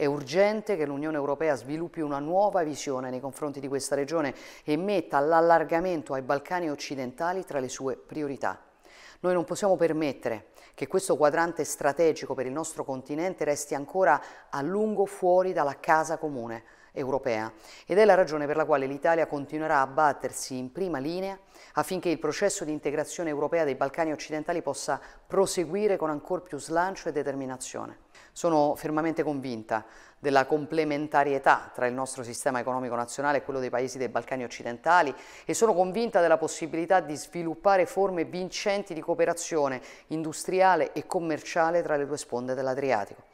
È urgente che l'Unione Europea sviluppi una nuova visione nei confronti di questa regione e metta l'allargamento ai Balcani occidentali tra le sue priorità. Noi non possiamo permettere che questo quadrante strategico per il nostro continente resti ancora a lungo fuori dalla casa comune europea ed è la ragione per la quale l'Italia continuerà a battersi in prima linea affinché il processo di integrazione europea dei Balcani occidentali possa proseguire con ancor più slancio e determinazione. Sono fermamente convinta della complementarietà tra il nostro sistema economico nazionale e quello dei paesi dei Balcani occidentali e sono convinta della possibilità di sviluppare forme vincenti di cooperazione industriale e commerciale tra le due sponde dell'Adriatico.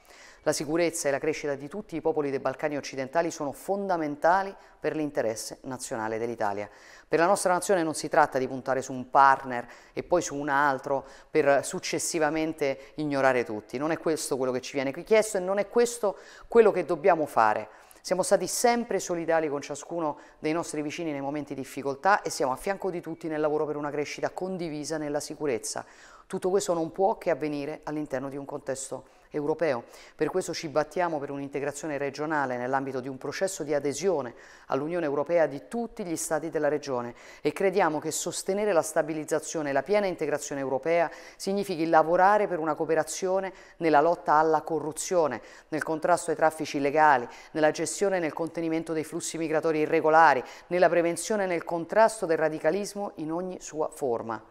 La sicurezza e la crescita di tutti i popoli dei Balcani occidentali sono fondamentali per l'interesse nazionale dell'Italia. Per la nostra nazione non si tratta tratta di puntare su un partner e poi su un altro per successivamente ignorare tutti. Non è questo quello che ci viene chiesto e non è questo quello che dobbiamo fare. Siamo stati sempre solidali con ciascuno dei nostri vicini nei momenti di difficoltà e siamo a fianco di tutti nel lavoro per una crescita condivisa nella sicurezza. Tutto questo non può che avvenire all'interno di un contesto europeo. Per questo ci battiamo per un'integrazione regionale nell'ambito di un processo di adesione all'Unione Europea di tutti gli Stati della regione e crediamo che sostenere la stabilizzazione e la piena integrazione europea significhi lavorare per una cooperazione nella lotta alla corruzione, nel contrasto ai traffici illegali, nella gestione e nel contenimento dei flussi migratori irregolari, nella prevenzione e nel contrasto del radicalismo in ogni sua forma.